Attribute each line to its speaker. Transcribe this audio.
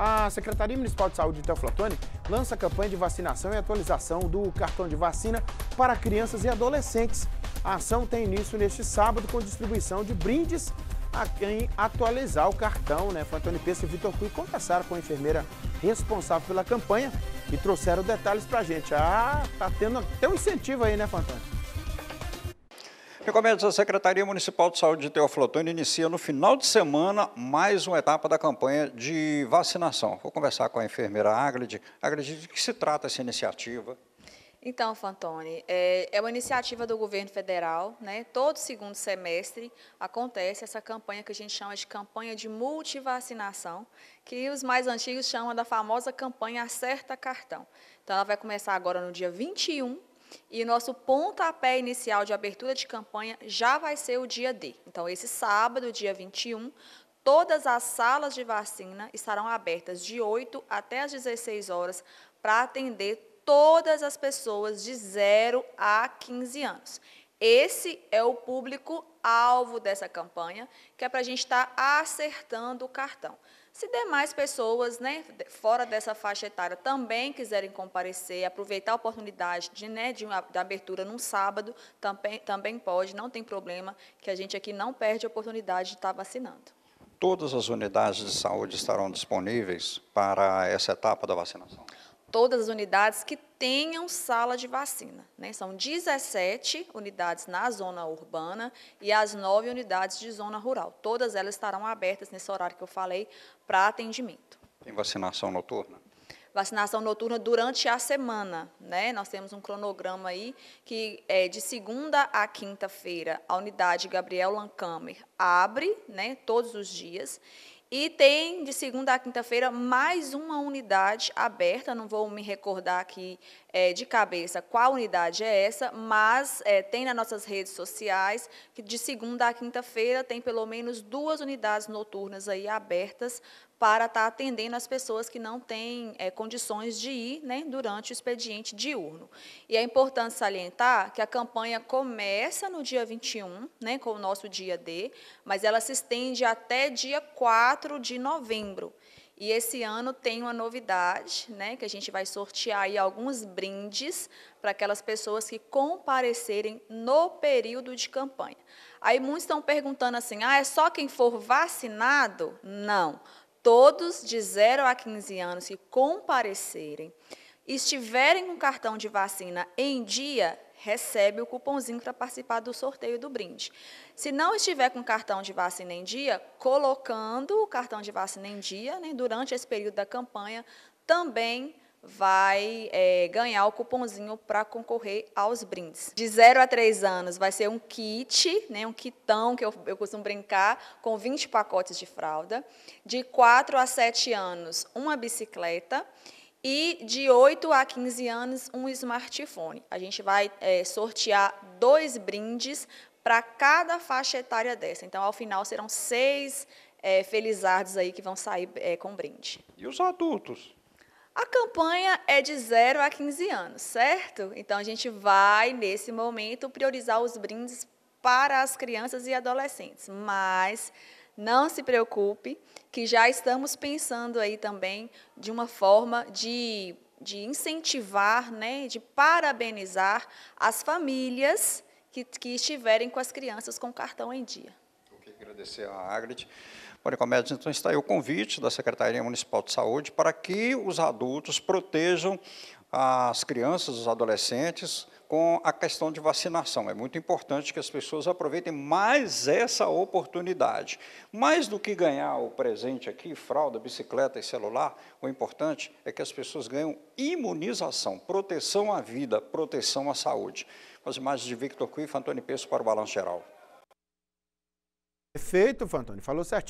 Speaker 1: A Secretaria Municipal de Saúde de Teoflotone lança campanha de vacinação e atualização do cartão de vacina para crianças e adolescentes. A ação tem início neste sábado com distribuição de brindes a quem atualizar o cartão. Né? Fantoni Peça e Vitor Cui conversaram com a enfermeira responsável pela campanha e trouxeram detalhes para a gente. Ah, tá tendo até um incentivo aí, né, Fantoni?
Speaker 2: Recomendos a Secretaria Municipal de Saúde de Teoflotone inicia no final de semana mais uma etapa da campanha de vacinação. Vou conversar com a enfermeira Agrid. Aglide, de que se trata essa iniciativa?
Speaker 1: Então, Fantoni, é, é, uma iniciativa do governo federal, né? Todo segundo semestre acontece essa campanha que a gente chama de campanha de multivacinação, que os mais antigos chamam da famosa campanha Acerta Cartão. Então, ela vai começar agora no dia 21 e nosso pontapé inicial de abertura de campanha já vai ser o dia D. Então, esse sábado, dia 21, todas as salas de vacina estarão abertas de 8 até as 16 horas para atender todas as pessoas de 0 a 15 anos. Esse é o público-alvo dessa campanha, que é para a gente estar tá acertando o cartão. Se demais pessoas, né, fora dessa faixa etária, também quiserem comparecer, aproveitar a oportunidade de, né, de, uma, de abertura num sábado, também, também pode, não tem problema, que a gente aqui não perde a oportunidade de estar vacinando.
Speaker 2: Todas as unidades de saúde estarão disponíveis para essa etapa da vacinação?
Speaker 1: todas as unidades que tenham sala de vacina. Né? São 17 unidades na zona urbana e as 9 unidades de zona rural. Todas elas estarão abertas nesse horário que eu falei para atendimento. Tem vacinação noturna? Vacinação noturna durante a semana. Né? Nós temos um cronograma aí que é de segunda a quinta-feira a unidade Gabriel Lancamer abre né, todos os dias e tem de segunda a quinta-feira mais uma unidade aberta. Não vou me recordar aqui é, de cabeça qual unidade é essa, mas é, tem nas nossas redes sociais que de segunda a quinta-feira tem pelo menos duas unidades noturnas aí abertas para estar tá atendendo as pessoas que não têm é, condições de ir né, durante o expediente diurno. E é importante salientar que a campanha começa no dia 21, né, com o nosso dia D, mas ela se estende até dia 4 de novembro. E esse ano tem uma novidade, né, que a gente vai sortear aí alguns brindes para aquelas pessoas que comparecerem no período de campanha. Aí muitos estão perguntando assim: "Ah, é só quem for vacinado?" Não todos de 0 a 15 anos que comparecerem e estiverem com cartão de vacina em dia, recebe o cupomzinho para participar do sorteio do brinde. Se não estiver com cartão de vacina em dia, colocando o cartão de vacina em dia, né, durante esse período da campanha, também vai é, ganhar o cupomzinho para concorrer aos brindes. De 0 a 3 anos vai ser um kit, né, um kitão, que eu, eu costumo brincar, com 20 pacotes de fralda. De 4 a 7 anos, uma bicicleta. E de 8 a 15 anos, um smartphone. A gente vai é, sortear dois brindes para cada faixa etária dessa. Então, ao final, serão seis é, felizardos aí que vão sair é, com brinde.
Speaker 2: E os adultos?
Speaker 1: A campanha é de 0 a 15 anos, certo? Então a gente vai, nesse momento, priorizar os brindes para as crianças e adolescentes. Mas não se preocupe, que já estamos pensando aí também de uma forma de, de incentivar, né, de parabenizar as famílias que, que estiverem com as crianças com cartão em dia
Speaker 2: agradecer a Agrid. Policomédios, então, está aí o convite da Secretaria Municipal de Saúde para que os adultos protejam as crianças, os adolescentes, com a questão de vacinação. É muito importante que as pessoas aproveitem mais essa oportunidade. Mais do que ganhar o presente aqui, fralda, bicicleta e celular, o importante é que as pessoas ganham imunização, proteção à vida, proteção à saúde. Com as imagens de Victor e Antônio Peço para o Balanço Geral.
Speaker 1: Perfeito, Fantoni, falou certinho.